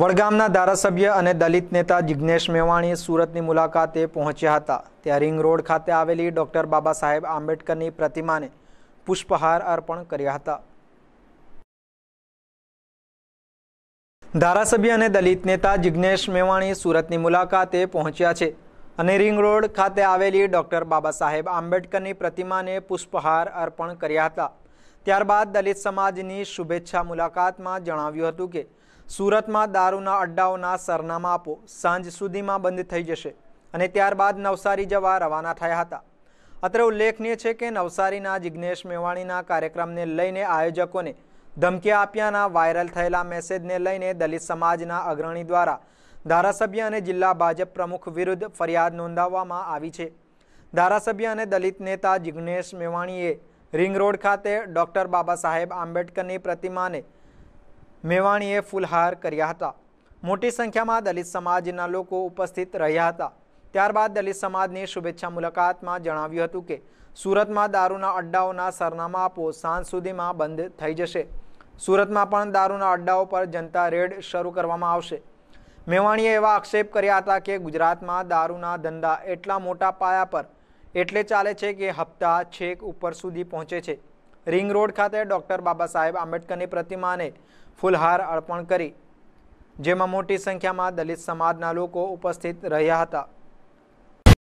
વડગામના ધારાસભ્ય અને દલિત નેતા જિજ્ઞેશ મેવાણી સુરતની મુલાકાતે પહોંચ્યા હતા ત્યાં રિંગ રોડ ખાતે આવેલી ડૉક્ટર બાબા સાહેબ આંબેડકરની પ્રતિમાને પુષ્પહાર અર્પણ કર્યા હતા ધારાસભ્ય અને દલિત નેતા જિજ્ઞેશ મેવાણી સુરતની મુલાકાતે પહોંચ્યા છે અને રિંગ રોડ ખાતે આવેલી ડૉક્ટર બાબા સાહેબ આંબેડકરની પ્રતિમાને પુષ્પહાર અર્પણ કર્યા હતા ત્યારબાદ દલિત સમાજની શુભેચ્છા મુલાકાતમાં જણાવ્યું હતું કે સુરતમાં દારૂના અડ્ડાઓના સરનામા આપો સાંજ સુધીમાં બંધ થઈ જશે અને ત્યારબાદ નવસારી જવા રવાના થયા હતા અત્રે ઉલ્લેખનીય છે કે નવસારીના જિજ્ઞેશ મેવાણીના કાર્યક્રમને લઈને આયોજકોને ધમકી આપ્યાના વાયરલ થયેલા મેસેજને લઈને દલિત સમાજના અગ્રણી દ્વારા ધારાસભ્ય અને જિલ્લા ભાજપ પ્રમુખ વિરુદ્ધ ફરિયાદ નોંધાવવામાં આવી છે ધારાસભ્ય અને દલિત નેતા જિજ્ઞેશ મેવાણીએ રિંગ રોડ ખાતે ડૉક્ટર બાબા સાહેબ આંબેડકરની પ્રતિમાને મેવાણીએ ફૂલહાર કર્યા હતા મોટી સંખ્યામાં દલિત સમાજના લોકો ઉપસ્થિત રહ્યા હતા ત્યારબાદ દલિત સમાજની શુભેચ્છા મુલાકાતમાં જણાવ્યું હતું કે સુરતમાં દારૂના અડ્ડાઓના સરનામા આપો સાંજ સુધીમાં બંધ થઈ જશે સુરતમાં પણ દારૂના અડ્ડાઓ પર જનતા રેડ શરૂ કરવામાં આવશે મેવાણીએ એવા આક્ષેપ કર્યા હતા કે ગુજરાતમાં દારૂના ધંધા એટલા મોટા પાયા પર એટલે ચાલે છે કે હપ્તા છેક ઉપર સુધી પહોંચે છે રિંગ રોડ ખાતે ડૉક્ટર બાબા સાહેબ આંબેડકરની પ્રતિમાને ફૂલહાર અર્પણ કરી જેમાં મોટી સંખ્યામાં દલિત સમાજના લોકો ઉપસ્થિત રહ્યા હતા